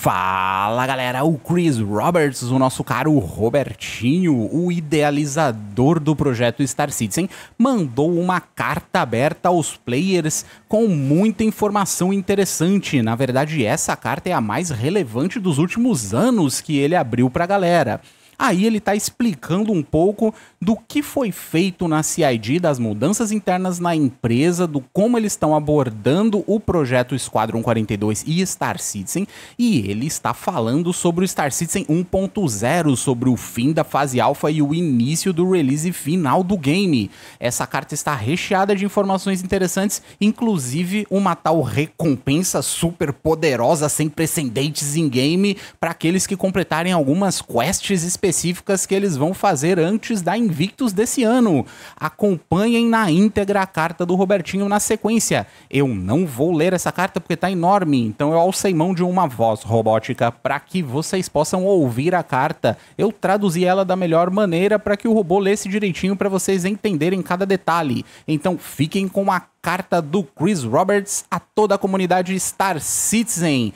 Fala galera, o Chris Roberts, o nosso caro Robertinho, o idealizador do projeto Star Citizen, mandou uma carta aberta aos players com muita informação interessante. Na verdade, essa carta é a mais relevante dos últimos anos que ele abriu para a galera. Aí ele está explicando um pouco do que foi feito na CID, das mudanças internas na empresa, do como eles estão abordando o projeto Squadron 42 e Star Citizen, e ele está falando sobre o Star Citizen 1.0, sobre o fim da fase alfa e o início do release final do game. Essa carta está recheada de informações interessantes, inclusive uma tal recompensa super poderosa sem precedentes em game para aqueles que completarem algumas quests específicas específicas que eles vão fazer antes da Invictus desse ano. Acompanhem na íntegra a carta do Robertinho na sequência. Eu não vou ler essa carta porque tá enorme, então eu alcei mão de uma voz robótica para que vocês possam ouvir a carta. Eu traduzi ela da melhor maneira para que o robô lesse direitinho para vocês entenderem cada detalhe. Então fiquem com a carta do Chris Roberts a toda a comunidade Star Citizen.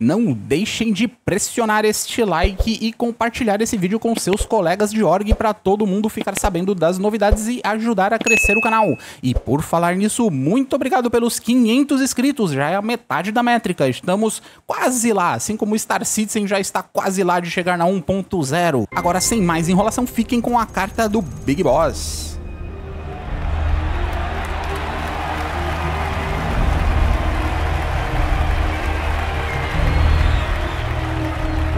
Não deixem de pressionar este like e compartilhar esse vídeo com seus colegas de org para todo mundo ficar sabendo das novidades e ajudar a crescer o canal. E por falar nisso, muito obrigado pelos 500 inscritos, já é a metade da métrica, estamos quase lá, assim como Star Citizen já está quase lá de chegar na 1.0. Agora, sem mais enrolação, fiquem com a carta do Big Boss.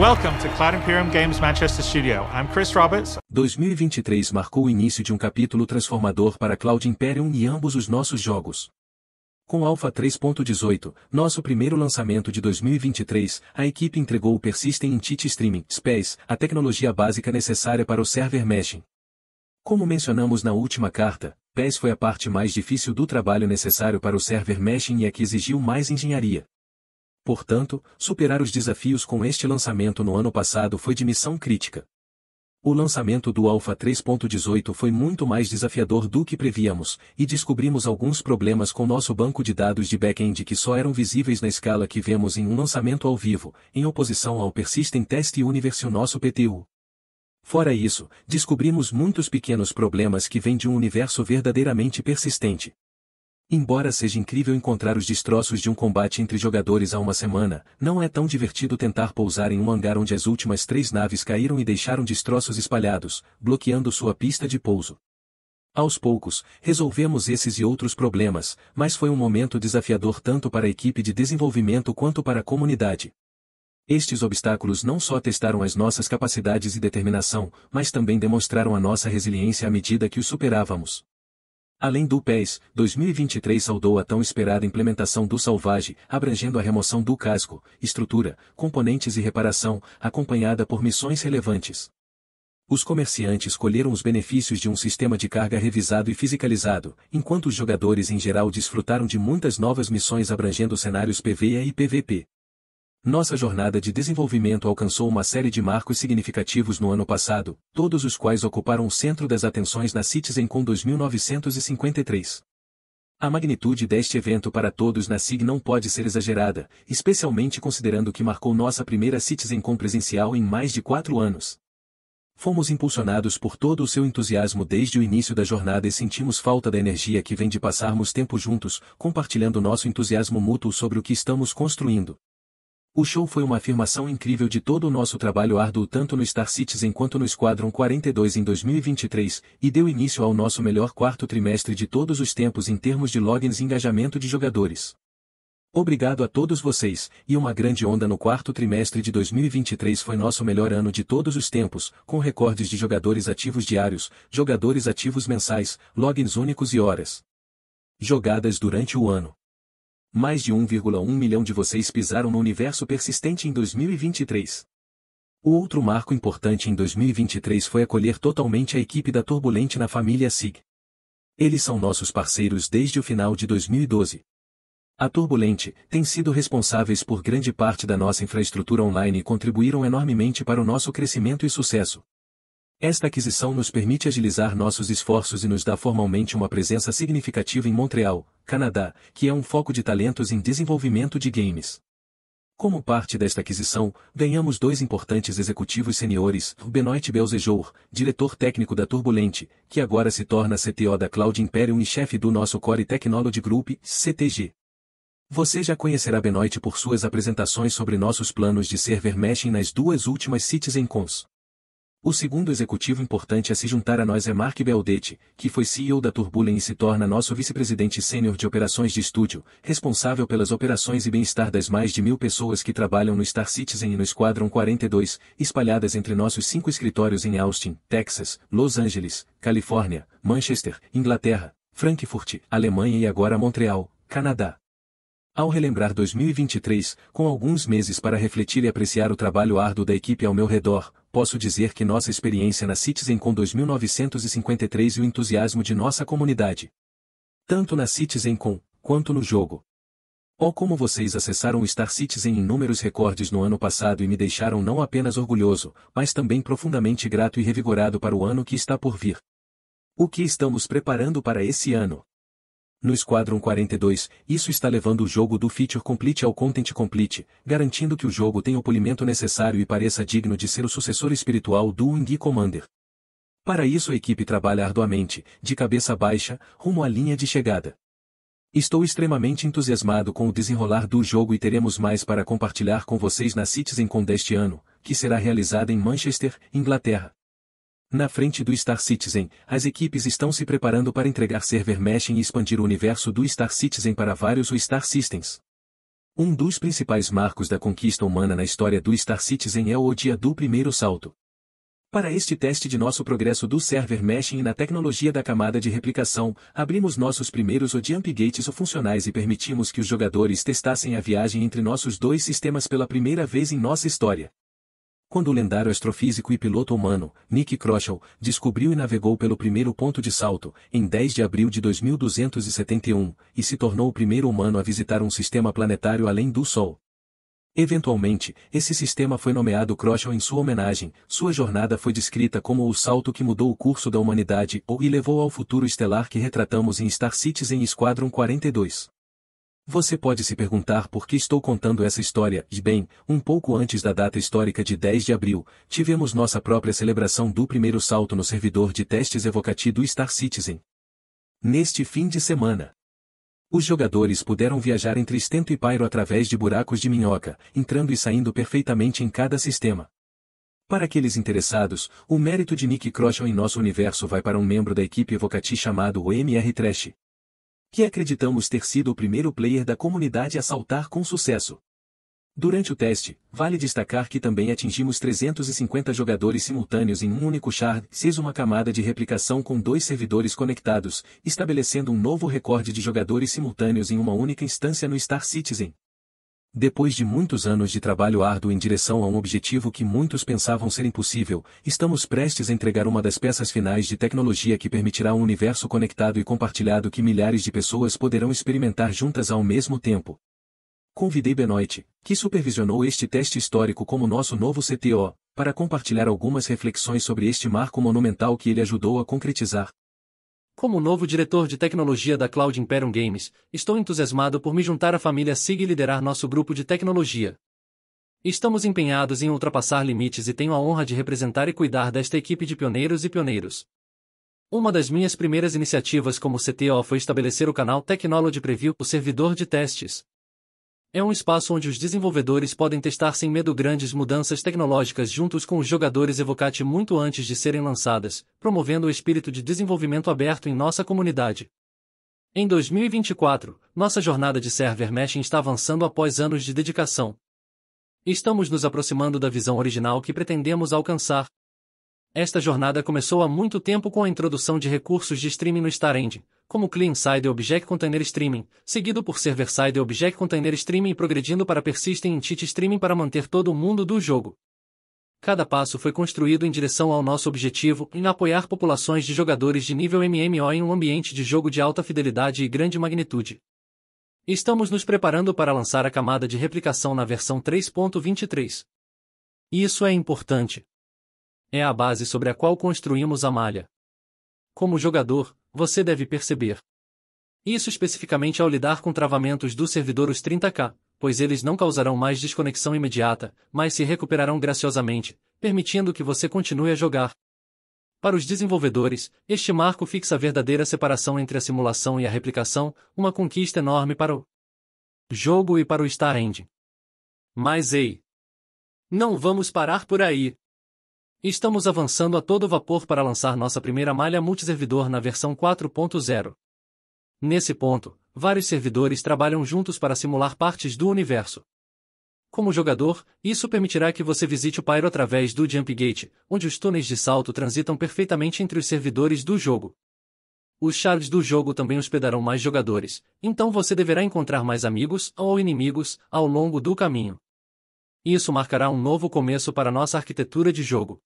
Welcome to Cloud Imperium Games Manchester Studio. I'm Chris Roberts. 2023 marcou o início de um capítulo transformador para Cloud Imperium e ambos os nossos jogos. Com Alpha 3.18, nosso primeiro lançamento de 2023, a equipe entregou o Persistent Entity Streaming (SPES), a tecnologia básica necessária para o server Meshing. Como mencionamos na última carta, PES foi a parte mais difícil do trabalho necessário para o server meshing e a é que exigiu mais engenharia portanto, superar os desafios com este lançamento no ano passado foi de missão crítica. O lançamento do Alpha 3.18 foi muito mais desafiador do que prevíamos, e descobrimos alguns problemas com nosso banco de dados de back-end que só eram visíveis na escala que vemos em um lançamento ao vivo, em oposição ao Persistent Test Universe nosso PTU. Fora isso, descobrimos muitos pequenos problemas que vêm de um universo verdadeiramente persistente. Embora seja incrível encontrar os destroços de um combate entre jogadores há uma semana, não é tão divertido tentar pousar em um hangar onde as últimas três naves caíram e deixaram destroços espalhados, bloqueando sua pista de pouso. Aos poucos, resolvemos esses e outros problemas, mas foi um momento desafiador tanto para a equipe de desenvolvimento quanto para a comunidade. Estes obstáculos não só testaram as nossas capacidades e determinação, mas também demonstraram a nossa resiliência à medida que os superávamos. Além do PES, 2023 saudou a tão esperada implementação do Salvage, abrangendo a remoção do casco, estrutura, componentes e reparação, acompanhada por missões relevantes. Os comerciantes colheram os benefícios de um sistema de carga revisado e fisicalizado, enquanto os jogadores em geral desfrutaram de muitas novas missões abrangendo cenários PvE e PvP. Nossa jornada de desenvolvimento alcançou uma série de marcos significativos no ano passado, todos os quais ocuparam o centro das atenções na CitizenCon 2953. A magnitude deste evento para todos na SIG não pode ser exagerada, especialmente considerando que marcou nossa primeira CitizenCon presencial em mais de quatro anos. Fomos impulsionados por todo o seu entusiasmo desde o início da jornada e sentimos falta da energia que vem de passarmos tempo juntos, compartilhando nosso entusiasmo mútuo sobre o que estamos construindo, o show foi uma afirmação incrível de todo o nosso trabalho árduo tanto no Star Citizen quanto no Squadron 42 em 2023, e deu início ao nosso melhor quarto trimestre de todos os tempos em termos de logins e engajamento de jogadores. Obrigado a todos vocês, e uma grande onda no quarto trimestre de 2023 foi nosso melhor ano de todos os tempos, com recordes de jogadores ativos diários, jogadores ativos mensais, logins únicos e horas jogadas durante o ano mais de 1,1 milhão de vocês pisaram no universo persistente em 2023. O outro marco importante em 2023 foi acolher totalmente a equipe da Turbulente na família SIG. Eles são nossos parceiros desde o final de 2012. A Turbulente tem sido responsáveis por grande parte da nossa infraestrutura online e contribuíram enormemente para o nosso crescimento e sucesso. Esta aquisição nos permite agilizar nossos esforços e nos dá formalmente uma presença significativa em Montreal, Canadá, que é um foco de talentos em desenvolvimento de games. Como parte desta aquisição, ganhamos dois importantes executivos seniores, Benoit Belzejour, diretor técnico da Turbulente, que agora se torna CTO da Cloud Imperium e chefe do nosso Core Technology Group, CTG. Você já conhecerá Benoit por suas apresentações sobre nossos planos de server meshing nas duas últimas Citizen Cons. O segundo executivo importante a se juntar a nós é Mark Beldetti, que foi CEO da Turbulent e se torna nosso vice-presidente sênior de operações de estúdio, responsável pelas operações e bem-estar das mais de mil pessoas que trabalham no Star Citizen e no Esquadrão 42, espalhadas entre nossos cinco escritórios em Austin, Texas, Los Angeles, Califórnia, Manchester, Inglaterra, Frankfurt, Alemanha e agora Montreal, Canadá. Ao relembrar 2023, com alguns meses para refletir e apreciar o trabalho árduo da equipe ao meu redor, posso dizer que nossa experiência na Citizen com 2953 e o entusiasmo de nossa comunidade. Tanto na Citizen com, quanto no jogo. Oh como vocês acessaram o Star Citizen em números recordes no ano passado e me deixaram não apenas orgulhoso, mas também profundamente grato e revigorado para o ano que está por vir. O que estamos preparando para esse ano? No Squadron 42, isso está levando o jogo do Feature Complete ao Content Complete, garantindo que o jogo tenha o polimento necessário e pareça digno de ser o sucessor espiritual do Wing Commander. Para isso a equipe trabalha arduamente, de cabeça baixa, rumo à linha de chegada. Estou extremamente entusiasmado com o desenrolar do jogo e teremos mais para compartilhar com vocês na Citizen Con deste ano, que será realizada em Manchester, Inglaterra. Na frente do Star Citizen, as equipes estão se preparando para entregar server mesh e expandir o universo do Star Citizen para vários Star Systems. Um dos principais marcos da conquista humana na história do Star Citizen é o dia do primeiro salto. Para este teste de nosso progresso do server e na tecnologia da camada de replicação, abrimos nossos primeiros ODIAMP gates funcionais e permitimos que os jogadores testassem a viagem entre nossos dois sistemas pela primeira vez em nossa história quando o lendário astrofísico e piloto humano, Nick Kroschel, descobriu e navegou pelo primeiro ponto de salto, em 10 de abril de 2271, e se tornou o primeiro humano a visitar um sistema planetário além do Sol. Eventualmente, esse sistema foi nomeado Kroschel em sua homenagem, sua jornada foi descrita como o salto que mudou o curso da humanidade ou e levou ao futuro estelar que retratamos em Star Citizen Squadron 42. Você pode se perguntar por que estou contando essa história, e bem, um pouco antes da data histórica de 10 de abril, tivemos nossa própria celebração do primeiro salto no servidor de testes Evocati do Star Citizen. Neste fim de semana, os jogadores puderam viajar entre Stento e Pyro através de buracos de minhoca, entrando e saindo perfeitamente em cada sistema. Para aqueles interessados, o mérito de Nick Croshaw em nosso universo vai para um membro da equipe Evocati chamado MR Trash que acreditamos ter sido o primeiro player da comunidade a saltar com sucesso. Durante o teste, vale destacar que também atingimos 350 jogadores simultâneos em um único shard, seis uma camada de replicação com dois servidores conectados, estabelecendo um novo recorde de jogadores simultâneos em uma única instância no Star Citizen. Depois de muitos anos de trabalho árduo em direção a um objetivo que muitos pensavam ser impossível, estamos prestes a entregar uma das peças finais de tecnologia que permitirá um universo conectado e compartilhado que milhares de pessoas poderão experimentar juntas ao mesmo tempo. Convidei Benoit, que supervisionou este teste histórico como nosso novo CTO, para compartilhar algumas reflexões sobre este marco monumental que ele ajudou a concretizar, como novo diretor de tecnologia da Cloud Imperium Games, estou entusiasmado por me juntar à família SIG e liderar nosso grupo de tecnologia. Estamos empenhados em ultrapassar limites e tenho a honra de representar e cuidar desta equipe de pioneiros e pioneiros. Uma das minhas primeiras iniciativas como CTO foi estabelecer o canal Technology Preview, o servidor de testes. É um espaço onde os desenvolvedores podem testar sem medo grandes mudanças tecnológicas juntos com os jogadores Evocate muito antes de serem lançadas, promovendo o espírito de desenvolvimento aberto em nossa comunidade. Em 2024, nossa jornada de server mesh está avançando após anos de dedicação. Estamos nos aproximando da visão original que pretendemos alcançar. Esta jornada começou há muito tempo com a introdução de recursos de streaming no Star Engine, como Clean Side Object Container Streaming, seguido por Server Side Object Container Streaming e progredindo para Persistent Entity Streaming para manter todo o mundo do jogo. Cada passo foi construído em direção ao nosso objetivo em apoiar populações de jogadores de nível MMO em um ambiente de jogo de alta fidelidade e grande magnitude. Estamos nos preparando para lançar a camada de replicação na versão 3.23. Isso é importante. É a base sobre a qual construímos a malha. Como jogador, você deve perceber. Isso especificamente ao lidar com travamentos do servidor os 30K, pois eles não causarão mais desconexão imediata, mas se recuperarão graciosamente, permitindo que você continue a jogar. Para os desenvolvedores, este marco fixa a verdadeira separação entre a simulação e a replicação, uma conquista enorme para o jogo e para o Star End. Mas ei! Não vamos parar por aí! Estamos avançando a todo vapor para lançar nossa primeira malha multiservidor na versão 4.0. Nesse ponto, vários servidores trabalham juntos para simular partes do universo. Como jogador, isso permitirá que você visite o Pyro através do Jump Gate, onde os túneis de salto transitam perfeitamente entre os servidores do jogo. Os shards do jogo também hospedarão mais jogadores, então você deverá encontrar mais amigos ou inimigos ao longo do caminho. Isso marcará um novo começo para nossa arquitetura de jogo.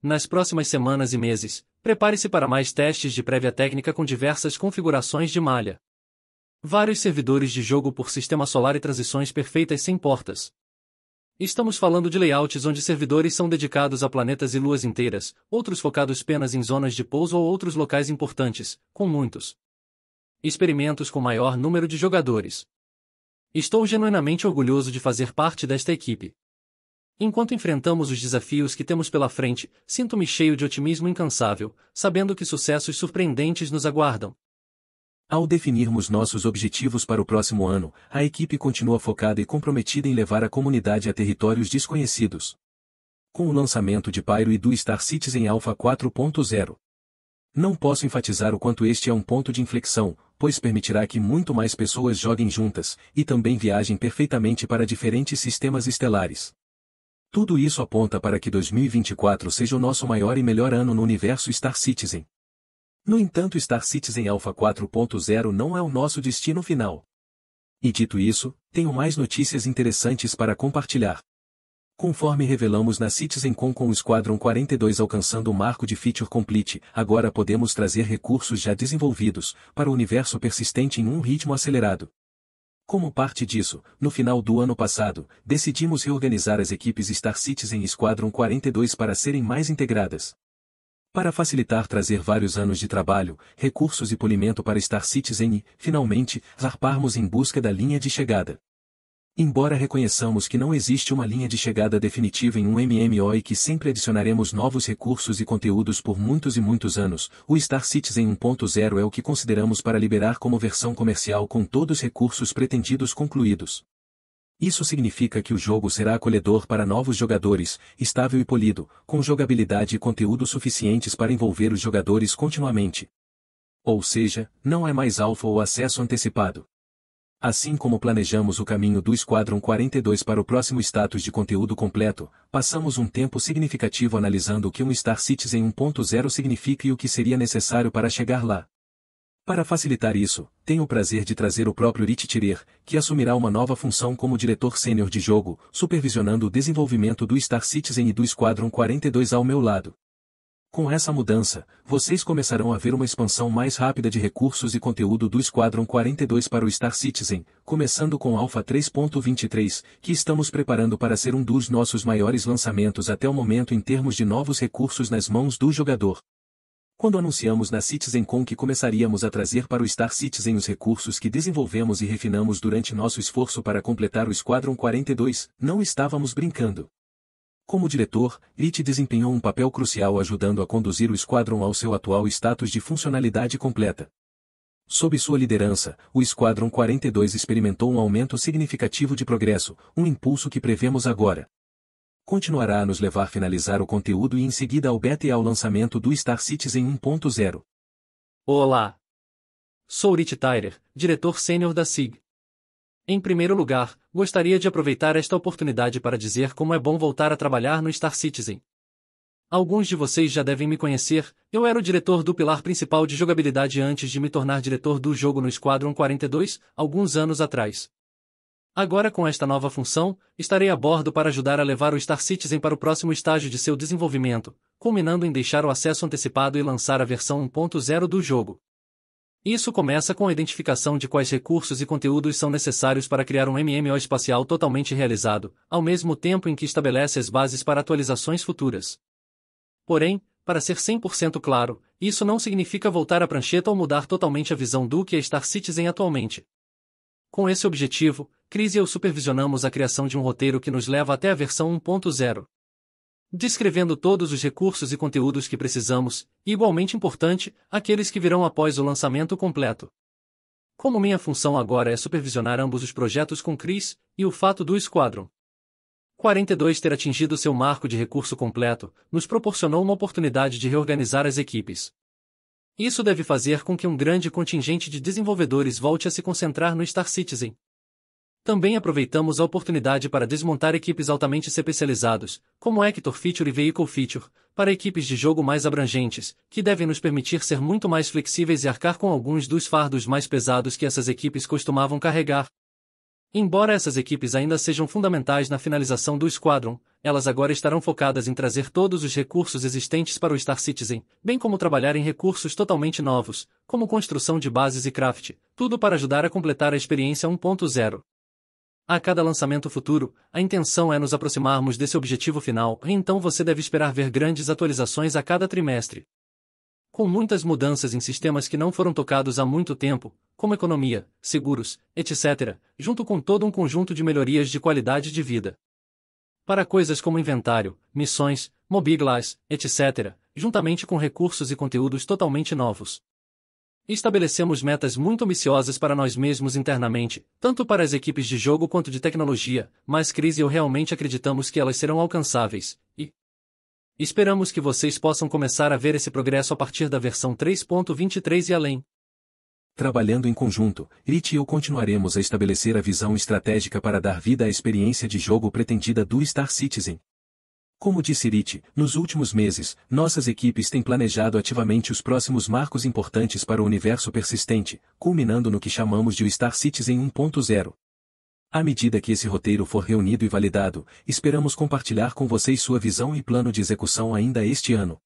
Nas próximas semanas e meses, prepare-se para mais testes de prévia técnica com diversas configurações de malha. Vários servidores de jogo por sistema solar e transições perfeitas sem portas. Estamos falando de layouts onde servidores são dedicados a planetas e luas inteiras, outros focados apenas em zonas de pouso ou outros locais importantes, com muitos experimentos com maior número de jogadores. Estou genuinamente orgulhoso de fazer parte desta equipe. Enquanto enfrentamos os desafios que temos pela frente, sinto-me cheio de otimismo incansável, sabendo que sucessos surpreendentes nos aguardam. Ao definirmos nossos objetivos para o próximo ano, a equipe continua focada e comprometida em levar a comunidade a territórios desconhecidos. Com o lançamento de Pyro e do Star Citizen Alpha 4.0. Não posso enfatizar o quanto este é um ponto de inflexão, pois permitirá que muito mais pessoas joguem juntas, e também viajem perfeitamente para diferentes sistemas estelares. Tudo isso aponta para que 2024 seja o nosso maior e melhor ano no universo Star Citizen. No entanto, Star Citizen Alpha 4.0 não é o nosso destino final. E dito isso, tenho mais notícias interessantes para compartilhar. Conforme revelamos na CitizenCon com o Squadron 42 alcançando o marco de Feature Complete, agora podemos trazer recursos já desenvolvidos, para o universo persistente em um ritmo acelerado. Como parte disso, no final do ano passado, decidimos reorganizar as equipes Star Citizen Squadron 42 para serem mais integradas. Para facilitar trazer vários anos de trabalho, recursos e polimento para Star Citizen e, finalmente, zarparmos em busca da linha de chegada. Embora reconheçamos que não existe uma linha de chegada definitiva em um MMO e que sempre adicionaremos novos recursos e conteúdos por muitos e muitos anos, o Star Citizen 1.0 é o que consideramos para liberar como versão comercial com todos os recursos pretendidos concluídos. Isso significa que o jogo será acolhedor para novos jogadores, estável e polido, com jogabilidade e conteúdo suficientes para envolver os jogadores continuamente. Ou seja, não é mais alfa ou acesso antecipado. Assim como planejamos o caminho do Esquadrão 42 para o próximo status de conteúdo completo, passamos um tempo significativo analisando o que um Star Citizen 1.0 significa e o que seria necessário para chegar lá. Para facilitar isso, tenho o prazer de trazer o próprio Rich Tirer, que assumirá uma nova função como diretor sênior de jogo, supervisionando o desenvolvimento do Star Citizen e do Esquadrão 42 ao meu lado. Com essa mudança, vocês começarão a ver uma expansão mais rápida de recursos e conteúdo do Squadron 42 para o Star Citizen, começando com Alpha 3.23, que estamos preparando para ser um dos nossos maiores lançamentos até o momento em termos de novos recursos nas mãos do jogador. Quando anunciamos na CitizenCon que começaríamos a trazer para o Star Citizen os recursos que desenvolvemos e refinamos durante nosso esforço para completar o Squadron 42, não estávamos brincando. Como diretor, It desempenhou um papel crucial ajudando a conduzir o Esquadrão ao seu atual status de funcionalidade completa. Sob sua liderança, o Esquadrão 42 experimentou um aumento significativo de progresso, um impulso que prevemos agora. Continuará a nos levar a finalizar o conteúdo e em seguida ao beta e ao lançamento do Star Citizen 1.0. Olá! Sou Rich Tyler, diretor sênior da SIG. Em primeiro lugar, gostaria de aproveitar esta oportunidade para dizer como é bom voltar a trabalhar no Star Citizen. Alguns de vocês já devem me conhecer, eu era o diretor do pilar principal de jogabilidade antes de me tornar diretor do jogo no Squadron 42, alguns anos atrás. Agora com esta nova função, estarei a bordo para ajudar a levar o Star Citizen para o próximo estágio de seu desenvolvimento, culminando em deixar o acesso antecipado e lançar a versão 1.0 do jogo. Isso começa com a identificação de quais recursos e conteúdos são necessários para criar um MMO espacial totalmente realizado, ao mesmo tempo em que estabelece as bases para atualizações futuras. Porém, para ser 100% claro, isso não significa voltar à prancheta ou mudar totalmente a visão do que é Star Citizen atualmente. Com esse objetivo, Cris e eu supervisionamos a criação de um roteiro que nos leva até a versão 1.0 descrevendo todos os recursos e conteúdos que precisamos, e igualmente importante, aqueles que virão após o lançamento completo. Como minha função agora é supervisionar ambos os projetos com Chris, e o fato do Squadron 42 ter atingido seu marco de recurso completo, nos proporcionou uma oportunidade de reorganizar as equipes. Isso deve fazer com que um grande contingente de desenvolvedores volte a se concentrar no Star Citizen. Também aproveitamos a oportunidade para desmontar equipes altamente especializados, como Hector Feature e Vehicle Feature, para equipes de jogo mais abrangentes, que devem nos permitir ser muito mais flexíveis e arcar com alguns dos fardos mais pesados que essas equipes costumavam carregar. Embora essas equipes ainda sejam fundamentais na finalização do Squadron, elas agora estarão focadas em trazer todos os recursos existentes para o Star Citizen, bem como trabalhar em recursos totalmente novos, como construção de bases e craft, tudo para ajudar a completar a experiência 1.0. A cada lançamento futuro, a intenção é nos aproximarmos desse objetivo final, e então você deve esperar ver grandes atualizações a cada trimestre. Com muitas mudanças em sistemas que não foram tocados há muito tempo, como economia, seguros, etc., junto com todo um conjunto de melhorias de qualidade de vida. Para coisas como inventário, missões, mobiglas, etc., juntamente com recursos e conteúdos totalmente novos. Estabelecemos metas muito ambiciosas para nós mesmos internamente, tanto para as equipes de jogo quanto de tecnologia, mas Cris e eu realmente acreditamos que elas serão alcançáveis, e esperamos que vocês possam começar a ver esse progresso a partir da versão 3.23 e além. Trabalhando em conjunto, Rich e eu continuaremos a estabelecer a visão estratégica para dar vida à experiência de jogo pretendida do Star Citizen. Como disse Rit, nos últimos meses, nossas equipes têm planejado ativamente os próximos marcos importantes para o universo persistente, culminando no que chamamos de o Star Citizen 1.0. À medida que esse roteiro for reunido e validado, esperamos compartilhar com vocês sua visão e plano de execução ainda este ano.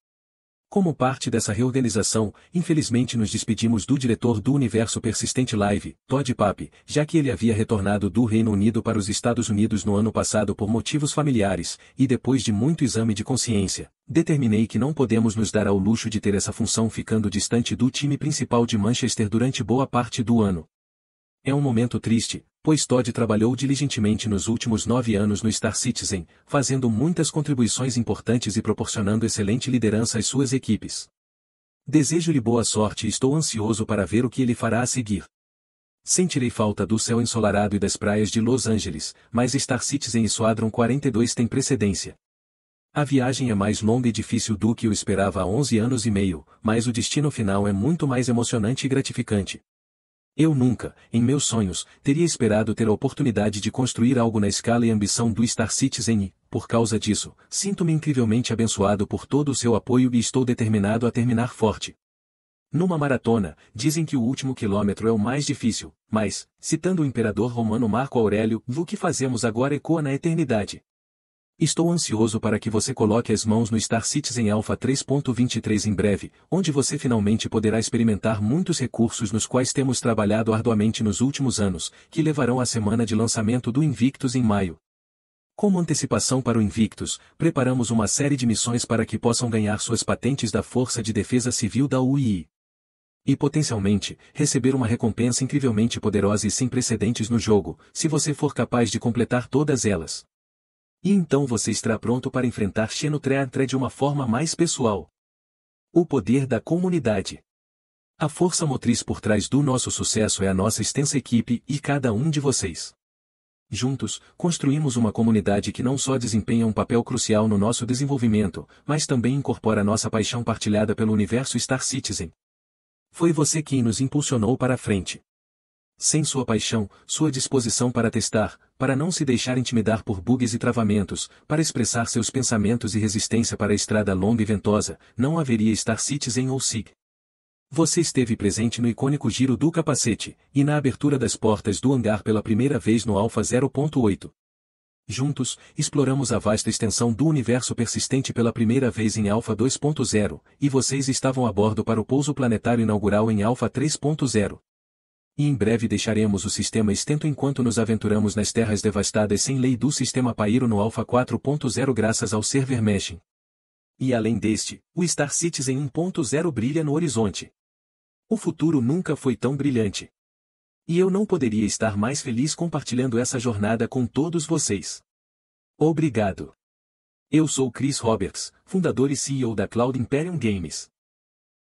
Como parte dessa reorganização, infelizmente nos despedimos do diretor do Universo Persistente Live, Todd Papp, já que ele havia retornado do Reino Unido para os Estados Unidos no ano passado por motivos familiares, e depois de muito exame de consciência, determinei que não podemos nos dar ao luxo de ter essa função ficando distante do time principal de Manchester durante boa parte do ano, é um momento triste, pois Todd trabalhou diligentemente nos últimos nove anos no Star Citizen, fazendo muitas contribuições importantes e proporcionando excelente liderança às suas equipes. Desejo-lhe boa sorte e estou ansioso para ver o que ele fará a seguir. Sentirei falta do céu ensolarado e das praias de Los Angeles, mas Star Citizen e Squadron 42 têm precedência. A viagem é mais longa e difícil do que eu esperava há 11 anos e meio, mas o destino final é muito mais emocionante e gratificante. Eu nunca, em meus sonhos, teria esperado ter a oportunidade de construir algo na escala e ambição do Star Citizen e, por causa disso, sinto-me incrivelmente abençoado por todo o seu apoio e estou determinado a terminar forte. Numa maratona, dizem que o último quilômetro é o mais difícil, mas, citando o imperador romano Marco Aurélio, o que fazemos agora ecoa na eternidade. Estou ansioso para que você coloque as mãos no Star Citizen Alpha 3.23 em breve, onde você finalmente poderá experimentar muitos recursos nos quais temos trabalhado arduamente nos últimos anos, que levarão à semana de lançamento do Invictus em maio. Como antecipação para o Invictus, preparamos uma série de missões para que possam ganhar suas patentes da Força de Defesa Civil da UII. E potencialmente, receber uma recompensa incrivelmente poderosa e sem precedentes no jogo, se você for capaz de completar todas elas. E então você estará pronto para enfrentar Xenotryantra de uma forma mais pessoal. O poder da comunidade. A força motriz por trás do nosso sucesso é a nossa extensa equipe e cada um de vocês. Juntos, construímos uma comunidade que não só desempenha um papel crucial no nosso desenvolvimento, mas também incorpora nossa paixão partilhada pelo universo Star Citizen. Foi você quem nos impulsionou para a frente sem sua paixão, sua disposição para testar, para não se deixar intimidar por bugs e travamentos, para expressar seus pensamentos e resistência para a estrada longa e ventosa, não haveria Star Citizen ou SIG. Você esteve presente no icônico giro do capacete, e na abertura das portas do hangar pela primeira vez no Alpha 0.8. Juntos, exploramos a vasta extensão do universo persistente pela primeira vez em Alpha 2.0, e vocês estavam a bordo para o pouso planetário inaugural em Alpha 3.0. E em breve deixaremos o sistema extento enquanto nos aventuramos nas terras devastadas sem lei do sistema Pairo no Alpha 4.0 graças ao server meshing. E além deste, o Star Citizen 1.0 brilha no horizonte. O futuro nunca foi tão brilhante. E eu não poderia estar mais feliz compartilhando essa jornada com todos vocês. Obrigado. Eu sou Chris Roberts, fundador e CEO da Cloud Imperium Games.